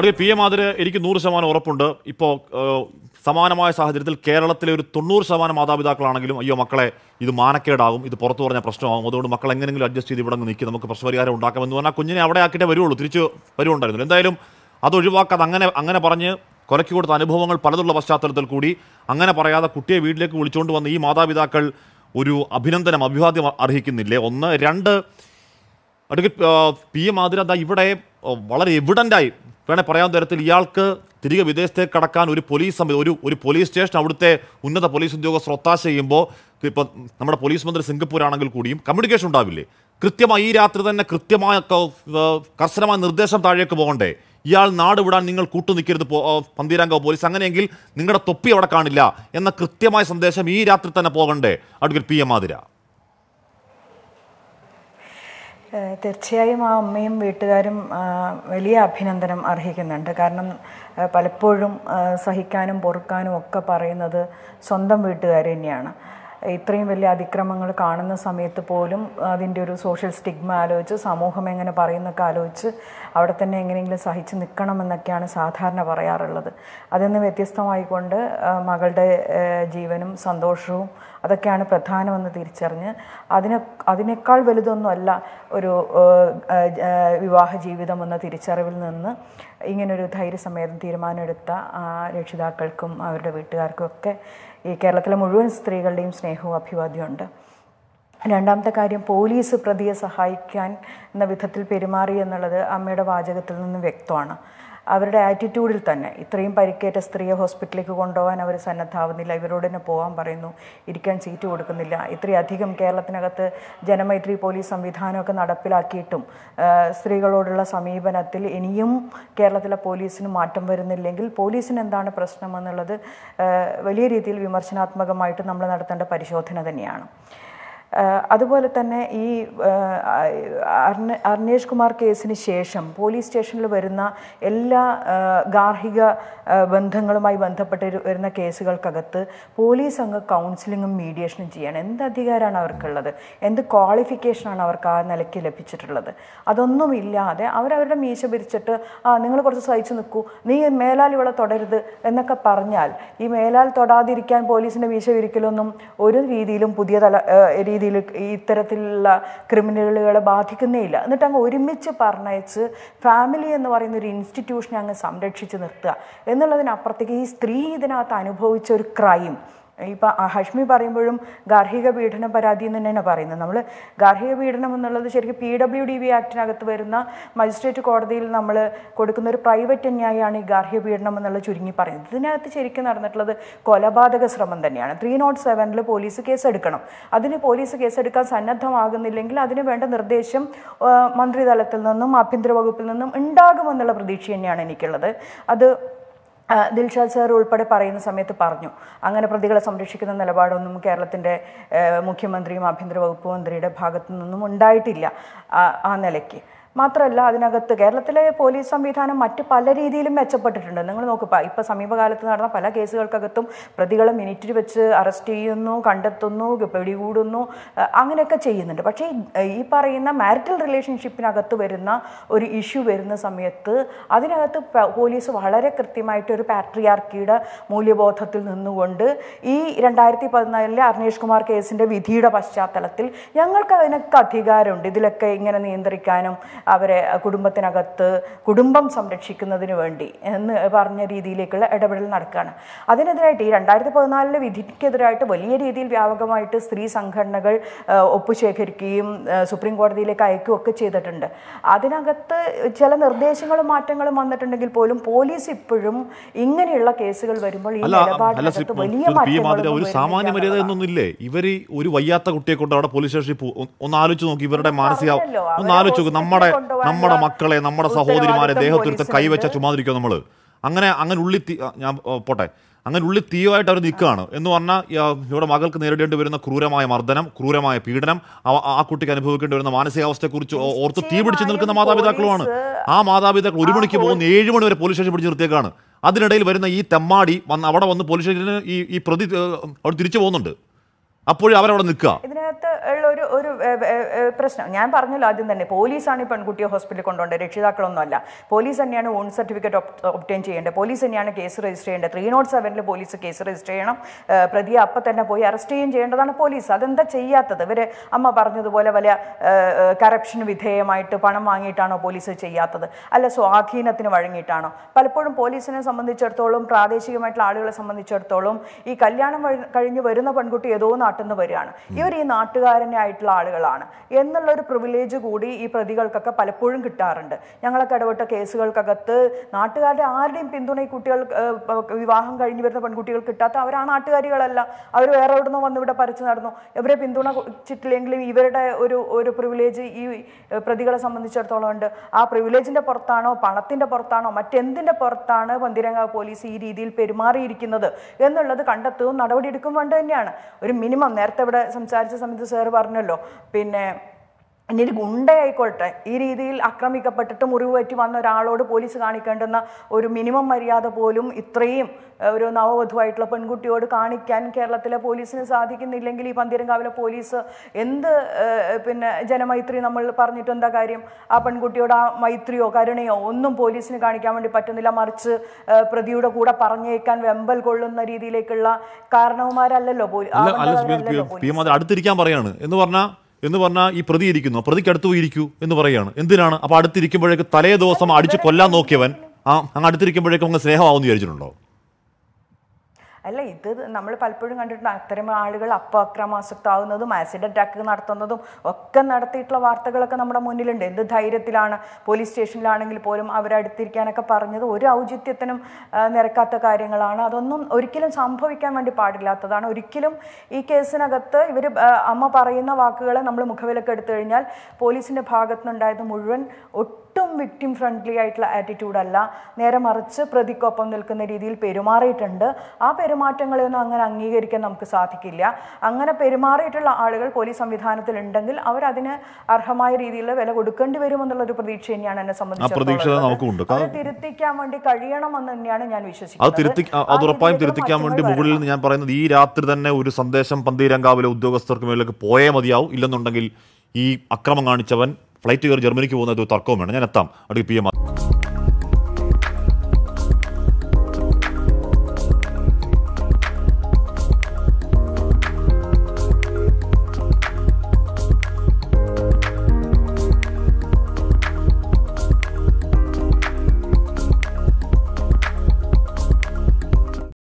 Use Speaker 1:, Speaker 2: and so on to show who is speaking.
Speaker 1: അടുത്ത P A മാതിരി എനിക്ക് നൂറ് ശതമാനം ഉറപ്പുണ്ട് ഇപ്പോൾ സമാനമായ സാഹചര്യത്തിൽ കേരളത്തിലെ ഒരു തൊണ്ണൂറ് ശതമാനം മാതാപിതാക്കളാണെങ്കിലും അയ്യോ മക്കളെ ഇത് മാനക്കേടാകും ഇത് പുറത്തു പറഞ്ഞ പ്രശ്നമാകും അതുകൊണ്ട് മക്കൾ എങ്ങനെയെങ്കിലും അഡ്ജസ്റ്റ് ചെയ്ത് ഇവിടെ നിൽക്കും നമുക്ക് പ്രശ്നപരിഹാരം ഉണ്ടാക്കാമെന്ന് പറഞ്ഞാൽ കുഞ്ഞിനെ അവിടെ ആക്കിയിട്ടേ വരുള്ളൂ തിരിച്ച് വരുമുണ്ടായിരുന്നു എന്തായാലും അത് ഒഴിവാക്കാതെ അങ്ങനെ അങ്ങനെ പറഞ്ഞ് കുറയ്ക്കു കൊടുത്ത അനുഭവങ്ങൾ പലതുള്ള പശ്ചാത്തലത്തിൽ കൂടി അങ്ങനെ പറയാതെ കുട്ടിയെ വീട്ടിലേക്ക് വിളിച്ചുകൊണ്ട് വന്ന് ഈ മാതാപിതാക്കൾ ഒരു അഭിനന്ദനം അഭിവാദ്യം അർഹിക്കുന്നില്ലേ ഒന്ന് രണ്ട് അടുക്കി പി എം ആതിര ഇവിടെ വളരെ എവിഡൻ്റായി വേണേൽ പറയാൻ തരത്തിൽ ഇയാൾക്ക് തിരികെ വിദേശത്തേക്ക് കടക്കാൻ ഒരു പോലീസ് സമിതി ഒരു ഒരു പോലീസ് സ്റ്റേഷൻ അവിടുത്തെ ഉന്നത പോലീസ് ഉദ്യോഗസ്ഥർ ഒത്താശ ചെയ്യുമ്പോൾ ഇപ്പം നമ്മുടെ പോലീസ് മന്ത്രി സിംഗപ്പൂർ ആണെങ്കിൽ കൂടിയും കമ്മ്യൂണിക്കേഷൻ ഉണ്ടാവില്ലേ കൃത്യമായി ഈ രാത്രി തന്നെ കൃത്യമായ കർശനമായ നിർദ്ദേശം താഴേക്ക് പോകണ്ടേ ഇയാൾ നാട് വിടാൻ നിങ്ങൾ കൂട്ടു നിൽക്കരുത് പന്തീരാങ്ക പോലീസ് അങ്ങനെയെങ്കിൽ നിങ്ങളുടെ തൊപ്പി അവിടെ കാണില്ല എന്ന കൃത്യമായ സന്ദേശം ഈ രാത്രി തന്നെ പോകണ്ടേ അഡ്വക്കേറ്റ് പി എം മാതിര
Speaker 2: തീർച്ചയായും ആ അമ്മയും വീട്ടുകാരും വലിയ അഭിനന്ദനം അർഹിക്കുന്നുണ്ട് കാരണം പലപ്പോഴും സഹിക്കാനും പൊറുക്കാനും ഒക്കെ പറയുന്നത് സ്വന്തം വീട്ടുകാർ തന്നെയാണ് ഇത്രയും വലിയ അതിക്രമങ്ങൾ കാണുന്ന സമയത്ത് പോലും അതിൻ്റെ ഒരു സോഷ്യൽ സ്റ്റിഗ്മ ആലോചിച്ച് സമൂഹം എങ്ങനെ പറയുന്നൊക്കെ ആലോചിച്ച് അവിടെ തന്നെ എങ്ങനെയെങ്കിലും സഹിച്ച് നിൽക്കണം എന്നൊക്കെയാണ് സാധാരണ പറയാറുള്ളത് അതിൽ നിന്ന് വ്യത്യസ്തമായിക്കൊണ്ട് മകളുടെ ജീവനും സന്തോഷവും അതൊക്കെയാണ് പ്രധാനമെന്ന് തിരിച്ചറിഞ്ഞ് അതിനെ അതിനേക്കാൾ വലുതൊന്നുമല്ല ഒരു വിവാഹ ജീവിതമെന്ന തിരിച്ചറിവിൽ നിന്ന് ഇങ്ങനൊരു ധൈര്യസമേതം തീരുമാനമെടുത്ത രക്ഷിതാക്കൾക്കും അവരുടെ വീട്ടുകാർക്കും ഒക്കെ ഈ കേരളത്തിലെ മുഴുവൻ സ്ത്രീകളുടെയും സ്നേഹവും അഭിവാദ്യമുണ്ട് രണ്ടാമത്തെ കാര്യം പോലീസ് പ്രതിയെ സഹായിക്കാൻ എന്ന വിധത്തിൽ പെരുമാറി എന്നുള്ളത് അമ്മയുടെ വാചകത്തിൽ നിന്നും വ്യക്തമാണ് അവരുടെ ആറ്റിറ്റ്യൂഡിൽ തന്നെ ഇത്രയും പരിക്കേറ്റ സ്ത്രീയെ ഹോസ്പിറ്റലിലേക്ക് കൊണ്ടുപോകാൻ അവർ സന്നദ്ധാവുന്നില്ല ഇവരോട് തന്നെ പോകാൻ പറയുന്നു ഇരിക്കാൻ സീറ്റ് കൊടുക്കുന്നില്ല ഇത്രയധികം കേരളത്തിനകത്ത് ജനമൈത്രി പോലീസ് സംവിധാനമൊക്കെ നടപ്പിലാക്കിയിട്ടും സ്ത്രീകളോടുള്ള സമീപനത്തിൽ ഇനിയും കേരളത്തിലെ പോലീസിന് മാറ്റം വരുന്നില്ലെങ്കിൽ പോലീസിന് എന്താണ് പ്രശ്നമെന്നുള്ളത് വലിയ രീതിയിൽ വിമർശനാത്മകമായിട്ട് നമ്മൾ നടത്തേണ്ട പരിശോധന തന്നെയാണ് അതുപോലെ തന്നെ ഈ അർണേഷ് കുമാർ കേസിന് ശേഷം പോലീസ് സ്റ്റേഷനിൽ വരുന്ന എല്ലാ ഗാർഹിക ബന്ധങ്ങളുമായി ബന്ധപ്പെട്ട് വരുന്ന കേസുകൾക്കകത്ത് പോലീസ് അങ്ങ് കൗൺസിലിങ്ങും മീഡിയേഷനും ചെയ്യണം എന്ത് അധികാരമാണ് അവർക്കുള്ളത് എന്ത് ക്വാളിഫിക്കേഷനാണ് അവർക്ക് ആ നിലയ്ക്ക് ലഭിച്ചിട്ടുള്ളത് അതൊന്നും ഇല്ലാതെ അവരവരുടെ മീശ പിരിച്ചിട്ട് ആ നിങ്ങൾ കുറച്ച് സഹിച്ചു നിൽക്കൂ നീ മേലാൽ ഇവിടെ തുടരുത് എന്നൊക്കെ പറഞ്ഞാൽ ഈ മേലാൽ തൊടാതിരിക്കാൻ പോലീസിൻ്റെ മീശ വിരിക്കലൊന്നും ഒരു രീതിയിലും പുതിയ തല രീതിയിൽ ഇത്തരത്തിലുള്ള ക്രിമിനലുകളെ ബാധിക്കുന്നേ ഇല്ല എന്നിട്ട് അങ്ങ് ഒരുമിച്ച് പറഞ്ഞയച്ച് ഫാമിലി എന്ന് പറയുന്ന ഒരു ഇൻസ്റ്റിറ്റ്യൂഷനെ അങ്ങ് സംരക്ഷിച്ച് നിർത്തുക എന്നുള്ളതിനപ്പുറത്തേക്ക് ഈ സ്ത്രീ ഇതിനകത്ത് അനുഭവിച്ച ഒരു ക്രൈം ഇപ്പോൾ ഹഷ്മി പറയുമ്പോഴും ഗാർഹിക പീഡന പരാതി എന്ന് തന്നെയാണ് പറയുന്നത് നമ്മൾ ഗാർഹിക പീഡനം എന്നുള്ളത് ശരിക്കും പി ഡബ്ല്യു ഡി വി ആക്ടിനകത്ത് വരുന്ന മജിസ്ട്രേറ്റ് കോടതിയിൽ നമ്മൾ കൊടുക്കുന്ന ഒരു പ്രൈവറ്റ് അന്യായമാണ് ഈ ഗാർഹിക പീഡനം എന്നുള്ളത് ചുരുങ്ങി പറയുന്നത് ഇതിനകത്ത് ശരിക്കും നടന്നിട്ടുള്ളത് കൊലപാതക ശ്രമം തന്നെയാണ് ത്രീ നോട്ട് സെവനിൽ പോലീസ് കേസെടുക്കണം അതിന് പോലീസ് കേസെടുക്കാൻ സന്നദ്ധമാകുന്നില്ലെങ്കിൽ അതിന് വേണ്ട നിർദ്ദേശം മന്ത്രിതലത്തിൽ നിന്നും ആഭ്യന്തര വകുപ്പിൽ നിന്നും ഉണ്ടാകുമെന്നുള്ള പ്രതീക്ഷ തന്നെയാണ് എനിക്കുള്ളത് അത് ദിൽഷാദ് സാർ ഉൾപ്പെടെ പറയുന്ന സമയത്ത് പറഞ്ഞു അങ്ങനെ പ്രതികളെ സംരക്ഷിക്കുന്ന നിലപാടൊന്നും കേരളത്തിൻ്റെ മുഖ്യമന്ത്രിയും ആഭ്യന്തര വകുപ്പ് മന്ത്രിയുടെ ഭാഗത്തു നിന്നും ഉണ്ടായിട്ടില്ല ആ നിലയ്ക്ക് മാത്രമല്ല അതിനകത്ത് കേരളത്തിലെ പോലീസ് സംവിധാനം മറ്റ് പല രീതിയിലും മെച്ചപ്പെട്ടിട്ടുണ്ട് നിങ്ങൾ നോക്കുക ഇപ്പോൾ സമീപകാലത്ത് നടന്ന പല കേസുകൾക്കകത്തും പ്രതികളെ മിനിറ്റിൽ വെച്ച് അറസ്റ്റ് ചെയ്യുന്നു കണ്ടെത്തുന്നു പിടികൂടുന്നു അങ്ങനെയൊക്കെ ചെയ്യുന്നുണ്ട് പക്ഷേ ഈ പറയുന്ന മാരിറ്റൽ റിലേഷൻഷിപ്പിനകത്ത് വരുന്ന ഒരു ഇഷ്യൂ വരുന്ന സമയത്ത് അതിനകത്ത് പോലീസ് വളരെ കൃത്യമായിട്ട് ഒരു പാട്രിയാർക്കിയുടെ മൂല്യബോധത്തിൽ നിന്നുകൊണ്ട് ഈ രണ്ടായിരത്തി പതിനാലിലെ അർണേഷ് കുമാർ കേസിൻ്റെ വിധിയുടെ പശ്ചാത്തലത്തിൽ ഞങ്ങൾക്ക് അതിനൊക്കെ അധികാരമുണ്ട് ഇതിലൊക്കെ ഇങ്ങനെ നിയന്ത്രിക്കാനും അവരെ കുടുംബത്തിനകത്ത് കുടുംബം സംരക്ഷിക്കുന്നതിന് വേണ്ടി എന്ന് പറഞ്ഞ രീതിയിലേക്കുള്ള ഇടപെടൽ നടക്കുകയാണ് അതിനെതിരായിട്ട് ഈ രണ്ടായിരത്തി പതിനാലിലെ വിധിക്കെതിരായിട്ട് വലിയ രീതിയിൽ വ്യാപകമായിട്ട് സ്ത്രീ സംഘടനകൾ ഒപ്പുശേഖരിക്കുകയും സുപ്രീം കോടതിയിലേക്ക് അയക്കുകയും ഒക്കെ ചെയ്തിട്ടുണ്ട് അതിനകത്ത് ചില നിർദ്ദേശങ്ങളും മാറ്റങ്ങളും വന്നിട്ടുണ്ടെങ്കിൽ പോലും പോലീസ് ഇപ്പോഴും ഇങ്ങനെയുള്ള കേസുകൾ വരുമ്പോൾ ഈ നിലപാടിനകത്ത് വലിയ ഒരു സാമാന്യ
Speaker 1: ഒരു വയ്യാത്ത കുട്ടിയെ കൊണ്ട് അവിടെ പോലീസ് സ്റ്റേഷനിൽ ഒന്ന് ആലോചിച്ച് നോക്കി ഇവരുടെ മാനസിക ഒന്ന് ആലോചിച്ച് നമ്മുടെ നമ്മുടെ നമ്മുടെ മക്കളെ നമ്മുടെ സഹോദരിമാരെ ദേഹത്തിരുത്ത് കൈവച്ച ചുമ്മാതിരിക്കും നമ്മൾ അങ്ങനെ അങ്ങനെ ഉള്ളി ഞാൻ പോട്ടെ അങ്ങനെ ഉള്ളി തീയുമായിട്ട് അവർ നിൽക്കുകയാണ് എന്ന് പറഞ്ഞാൽ ഇവിടെ മകൾക്ക് നേരിടേണ്ടി വരുന്ന ക്രൂരമായ മർദ്ദനം ക്രൂരമായ പീഡനം ആ കുട്ടിക്ക് അനുഭവിക്കേണ്ടി വരുന്ന മാനസികാവസ്ഥയെക്കുറിച്ച് ഓർത്ത് തീ പിടിച്ച് നിൽക്കുന്ന മാതാപിതാക്കളുമാണ് ആ മാതാപിതാക്കൾ ഒരു മണിക്ക് പോകുന്ന ഏഴ് മണി വരെ പോലീസ് സ്റ്റേഷൻ പിടിച്ച് നിർത്തിയേക്കാണ് അതിനിടയിൽ വരുന്ന ഈ തെമ്മാടി വന്ന് അവിടെ വന്ന് പോലീസ് സ്റ്റേഷനിൽ ഈ ഈ പ്രതി അവിടെ തിരിച്ചു പോകുന്നുണ്ട് അപ്പോഴും അവരവിടെ നിൽക്കുക
Speaker 2: സമയത്ത് ഉള്ള ഒരു ഒരു പ്രശ്നം ഞാൻ പറഞ്ഞല്ലോ ആദ്യം തന്നെ പോലീസാണ് ഈ പെൺകുട്ടിയെ ഹോസ്പിറ്റലിൽ കൊണ്ടുപോകേണ്ടത് രക്ഷിതാക്കളൊന്നുമല്ല പോലീസ് തന്നെയാണ് ഓൺ സർട്ടിഫിക്കറ്റ് ഒപ്റ്റെയിൻ ചെയ്യേണ്ടത് പോലീസ് തന്നെയാണ് കേസ് രജിസ്റ്റർ ചെയ്യേണ്ടത് ത്രീ നോട്ട് സെവനിൽ പോലീസ് കേസ് രജിസ്റ്റർ ചെയ്യണം പ്രതിയെ അപ്പം തന്നെ പോയി അറസ്റ്റ് ചെയ്യുകയും ചെയ്യേണ്ടതാണ് പോലീസ് അതെന്താ ചെയ്യാത്തത് ഇവർ അമ്മ പറഞ്ഞതുപോലെ വല്ല കറപ്ഷൻ വിധേയമായിട്ട് പണം വാങ്ങിയിട്ടാണോ പോലീസ് ചെയ്യാത്തത് അല്ല സ്വാധീനത്തിന് വഴങ്ങിയിട്ടാണോ പലപ്പോഴും പോലീസിനെ സംബന്ധിച്ചിടത്തോളം പ്രാദേശികമായിട്ടുള്ള ആളുകളെ സംബന്ധിച്ചിടത്തോളം ഈ കല്യാണം കഴിഞ്ഞ് വരുന്ന പെൺകുട്ടി ഏതോ നാട്ടിൽ നിന്ന് വരികയാണ് ഇവർ ഈ നാട്ടിൽ നാട്ടുകാരനെ ആയിട്ടുള്ള ആളുകളാണ് എന്നുള്ള ഒരു പ്രിവിലേജ് കൂടി ഈ പ്രതികൾക്കൊക്കെ പലപ്പോഴും കിട്ടാറുണ്ട് ഞങ്ങളൊക്കെ ഇടപെട്ട കേസുകൾക്കകത്ത് നാട്ടുകാരുടെ ആരുടെയും പിന്തുണ കുട്ടികൾ വിവാഹം കഴിഞ്ഞു വരുന്ന പെൺകുട്ടികൾ കിട്ടാത്ത അവരാ നാട്ടുകാരികളല്ല അവർ വേറെ എവിടെ നിന്ന് ഇവിടെ പറിച്ചു നടന്നു ഇവരെ പിന്തുണച്ചിട്ടില്ലെങ്കിലും ഇവരുടെ ഒരു ഒരു പ്രിവിലേജ് ഈ പ്രതികളെ സംബന്ധിച്ചിടത്തോളം ഉണ്ട് ആ പ്രിവിലേജിൻ്റെ പുറത്താണോ പണത്തിൻ്റെ പുറത്താണോ മറ്റെന്തിൻ്റെ പുറത്താണ് പന്തിരങ്ക പോലീസ് ഈ രീതിയിൽ പെരുമാറിയിരിക്കുന്നത് എന്നുള്ളത് കണ്ടെത്തുകയും നടപടിയെടുക്കും വേണ്ട തന്നെയാണ് ഒരു മിനിമം നേരത്തെ ഇവിടെ സംസാരിച്ച സമയത്ത് സാർ പറഞ്ഞല്ലോ പിന്നെ ഇനി ഒരു ഗുണ്ടയായിക്കോട്ടെ ഈ രീതിയിൽ ആക്രമിക്കപ്പെട്ടിട്ട് മുറിവ് പറ്റി വന്ന ഒരാളോട് പോലീസ് കാണിക്കേണ്ടുന്ന ഒരു മിനിമം മര്യാദ പോലും ഇത്രയും ഒരു നവവധുവായിട്ടുള്ള പെൺകുട്ടിയോട് കാണിക്കാൻ കേരളത്തിലെ പോലീസിന് സാധിക്കുന്നില്ലെങ്കിൽ ഈ പന്തീരങ്കാവിലെ പോലീസ് എന്ത് പിന്നെ ജനമൈത്രി നമ്മൾ പറഞ്ഞിട്ട് എന്താ കാര്യം ആ പെൺകുട്ടിയോട് ആ മൈത്രിയോ കരുണയോ ഒന്നും പോലീസിന് കാണിക്കാൻ വേണ്ടി പറ്റുന്നില്ല മറിച്ച് പ്രതിയുടെ കൂടെ പറഞ്ഞേക്കാൻ വെമ്പൽ കൊള്ളുന്ന രീതിയിലേക്കുള്ള കാരണവന്മാരല്ലല്ലോ
Speaker 1: അടുത്തിരിക്കാൻ പറയാണ് എന്ന് പറഞ്ഞാൽ എന്ന് പറഞ്ഞാൽ ഈ പ്രതി ഇരിക്കുന്നു പ്രതിക്ക് അടുത്ത് പോയിരിക്കൂ എന്ന് പറയുകയാണ് എന്തിനാണ് അപ്പോൾ അടുത്തിരിക്കുമ്പോഴേക്ക് തലേ ദിവസം അടിച്ച് കൊല്ലാൻ നോക്കിയവൻ ആ അങ്ങ് അടുത്തിരിക്കുമ്പോഴേക്കും അങ്ങ് സ്നേഹമാവും വിചാരിച്ചിട്ടുണ്ടോ
Speaker 2: അല്ല ഇത് നമ്മൾ പലപ്പോഴും കണ്ടിട്ടുണ്ട് അത്തരം ആളുകൾ അപ്പ അക്രമാസക്താവുന്നതും ആസിഡ് അറ്റാക്ക് നടത്തുന്നതും ഒക്കെ നടത്തിയിട്ടുള്ള വാർത്തകളൊക്കെ നമ്മുടെ മുന്നിലുണ്ട് എന്ത് ധൈര്യത്തിലാണ് പോലീസ് സ്റ്റേഷനിലാണെങ്കിൽ പോലും അവരടുത്തിരിക്കാനൊക്കെ പറഞ്ഞത് ഒരു ഔചിത്യത്തിനും നിരക്കാത്ത കാര്യങ്ങളാണ് അതൊന്നും ഒരിക്കലും സംഭവിക്കാൻ വേണ്ടി പാടില്ലാത്തതാണ് ഒരിക്കലും ഈ കേസിനകത്ത് ഇവർ അമ്മ പറയുന്ന വാക്കുകളെ നമ്മൾ എടുത്തു കഴിഞ്ഞാൽ പോലീസിൻ്റെ ഭാഗത്തുനിന്നുണ്ടായത് മുഴുവൻ ഒട്ടും ഒട്ടും വിക്ടിം ഫ്രണ്ട്ലി ആയിട്ടുള്ള ആറ്റിറ്റ്യൂഡല്ല നേരെ മറിച്ച് പ്രതിക്കൊപ്പം നിൽക്കുന്ന രീതിയിൽ പെരുമാറിയിട്ടുണ്ട് ആ പെരുമാറ്റങ്ങളെയൊന്നും അങ്ങനെ അംഗീകരിക്കാൻ നമുക്ക് സാധിക്കില്ല അങ്ങനെ പെരുമാറിയിട്ടുള്ള ആളുകൾ പോലീസ് സംവിധാനത്തിലുണ്ടെങ്കിൽ അവരതിന് അർഹമായ രീതിയിൽ വില കൊടുക്കേണ്ടി ഒരു പ്രതീക്ഷ തന്നെയാണ് എന്നെ സംബന്ധിച്ചിടത്തോളം അത് തിരുത്തിക്കാൻ വേണ്ടി കഴിയണം എന്ന് തന്നെയാണ് ഞാൻ വിശ്വസിക്കുന്നത് തിരുത്തിക്കാൻ വേണ്ടി മുകളിൽ നിന്ന്
Speaker 1: ഞാൻ പറയുന്നത് ഈ രാത്രി തന്നെ ഒരു സന്ദേശം പന്തീരങ്കാവിലെ ഉദ്യോഗസ്ഥർക്ക് മേലേക്ക് പോയേ മതിയാവും ഇല്ലെന്നുണ്ടെങ്കിൽ ഈ അക്രമം കാണിച്ചവൻ ഫ്ലൈറ്റ് കയറി ജർമ്മനിക്ക് പോകുന്നത് തർക്കവും വേണം ഞാൻ എത്താം അടുത്ത് പി എം